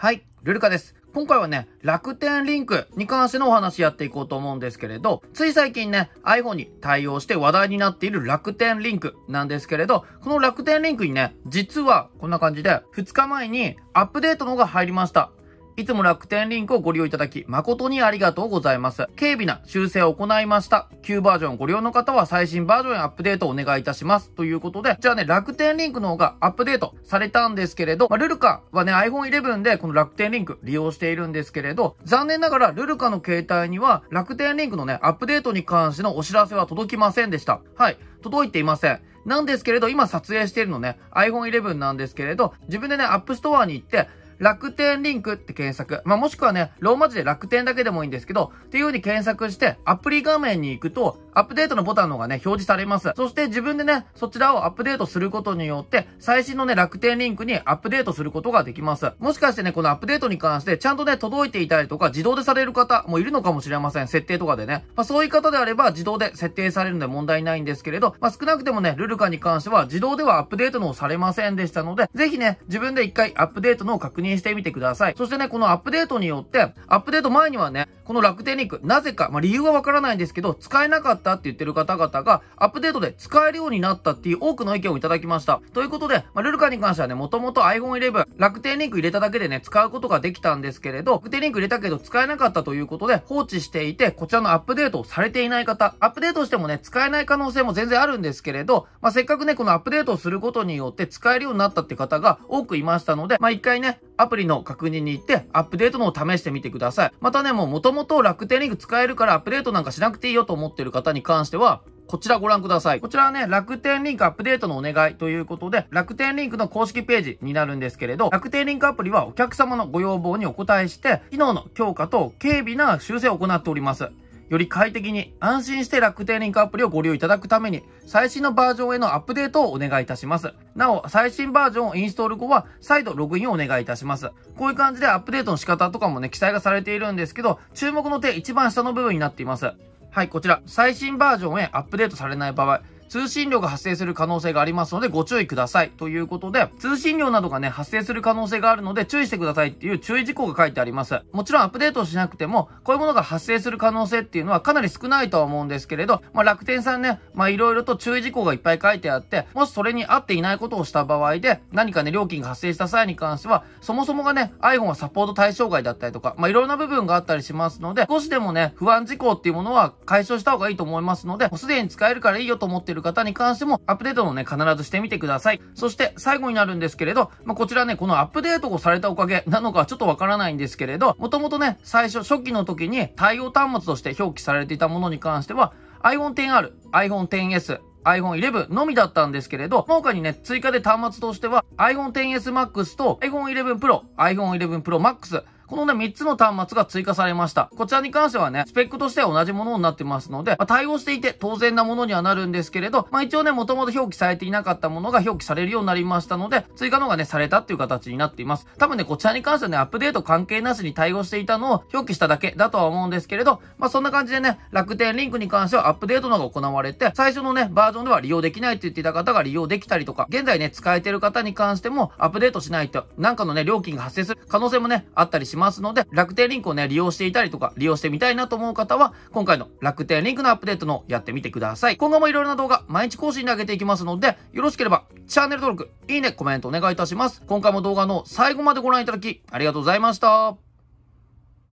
はい、ルルカです。今回はね、楽天リンクに関してのお話やっていこうと思うんですけれど、つい最近ね、iPhone に対応して話題になっている楽天リンクなんですけれど、この楽天リンクにね、実はこんな感じで2日前にアップデートのが入りました。いつも楽天リンクをご利用いただき、誠にありがとうございます。軽微な修正を行いました。旧バージョンご利用の方は最新バージョンへアップデートをお願いいたします。ということで、じゃあね、楽天リンクの方がアップデートされたんですけれど、まあ、ルルカはね、iPhone 11でこの楽天リンク利用しているんですけれど、残念ながらルルカの携帯には楽天リンクのね、アップデートに関してのお知らせは届きませんでした。はい。届いていません。なんですけれど、今撮影しているのね、iPhone 11なんですけれど、自分でね、App Store に行って、楽天リンクって検索、まあ、もしくはね、ローマ字で楽天だけでもいいんですけど、っていう風に検索して、アプリ画面に行くと、アップデートのボタンの方がね、表示されます。そして自分でね、そちらをアップデートすることによって、最新のね、楽天リンクにアップデートすることができます。もしかしてね、このアップデートに関して、ちゃんとね、届いていたりとか、自動でされる方もいるのかもしれません。設定とかでね。まあ、そういう方であれば、自動で設定されるので問題ないんですけれど、まあ、少なくてもね、ルルカに関しては、自動ではアップデートのをされませんでしたので、ぜひね、自分で一回アップデートのを確認認してみてください。そしてね、このアップデートによって、アップデート前にはね、この楽天リンク、なぜか、まあ、理由はわからないんですけど、使えなかったって言ってる方々が、アップデートで使えるようになったっていう多くの意見をいただきました。ということで、まあ、ルルカに関してはね、もともと iPhone 11、楽天リンク入れただけでね、使うことができたんですけれど、楽天リンク入れたけど使えなかったということで、放置していて、こちらのアップデートをされていない方、アップデートしてもね、使えない可能性も全然あるんですけれど、まあ、せっかくね、このアップデートをすることによって使えるようになったって方が多くいましたので、ま一回ね、アプリの確認に行って、アップデートのを試してみてください。またね、もう元々もと楽天リンク使えるからアップデートなんかしなくていいよと思ってる方に関しては、こちらご覧ください。こちらはね、楽天リンクアップデートのお願いということで、楽天リンクの公式ページになるんですけれど、楽天リンクアプリはお客様のご要望にお応えして、機能の強化と軽微な修正を行っております。より快適に安心して楽天リンクアプリをご利用いただくために、最新のバージョンへのアップデートをお願いいたします。なお、最新バージョンをインストール後は、再度ログインをお願いいたします。こういう感じでアップデートの仕方とかもね、記載がされているんですけど、注目の手一番下の部分になっています。はい、こちら、最新バージョンへアップデートされない場合、通信量が発生する可能性がありますのでご注意ください。ということで、通信量などがね、発生する可能性があるので注意してくださいっていう注意事項が書いてあります。もちろんアップデートしなくても、こういうものが発生する可能性っていうのはかなり少ないとは思うんですけれど、まあ、楽天さんね、まあ、いろいろと注意事項がいっぱい書いてあって、もしそれに合っていないことをした場合で、何かね、料金が発生した際に関しては、そもそもがね、iPhone はサポート対象外だったりとか、まあ、いろんな部分があったりしますので、少しでもね、不安事項っていうものは解消した方がいいと思いますので、もうすでに使えるからいいよと思ってるる方に関しても、アップデートのね、必ずしてみてください。そして最後になるんですけれど、まあ、こちらね、このアップデートをされたおかげなのかちょっとわからないんですけれど、もともとね、最初初期の時に対応端末として表記されていたものに関しては、iPhone XR、iPhone XS、iPhone 11のみだったんですけれど、農家にね、追加で端末としては iPhone XS Max と iPhone 11 Pro、iPhone 11 Pro Max、このね、3つの端末が追加されました。こちらに関してはね、スペックとしては同じものになってますので、まあ、対応していて当然なものにはなるんですけれど、まあ一応ね、もともと表記されていなかったものが表記されるようになりましたので、追加のがね、されたっていう形になっています。多分ね、こちらに関してはね、アップデート関係なしに対応していたのを表記しただけだとは思うんですけれど、まあそんな感じでね、楽天リンクに関してはアップデートのが行われて、最初のね、バージョンでは利用できないって言っていた方が利用できたりとか、現在ね、使えてる方に関してもアップデートしないと、なんかのね、料金が発生する可能性もね、あったりします。ますので、楽天リンクをね、利用していたりとか、利用してみたいなと思う方は、今回の楽天リンクのアップデートのやってみてください。今後もいろいろな動画、毎日更新で上げていきますので、よろしければ、チャンネル登録、いいね、コメントお願いいたします。今回も動画の最後までご覧いただき、ありがとうございました。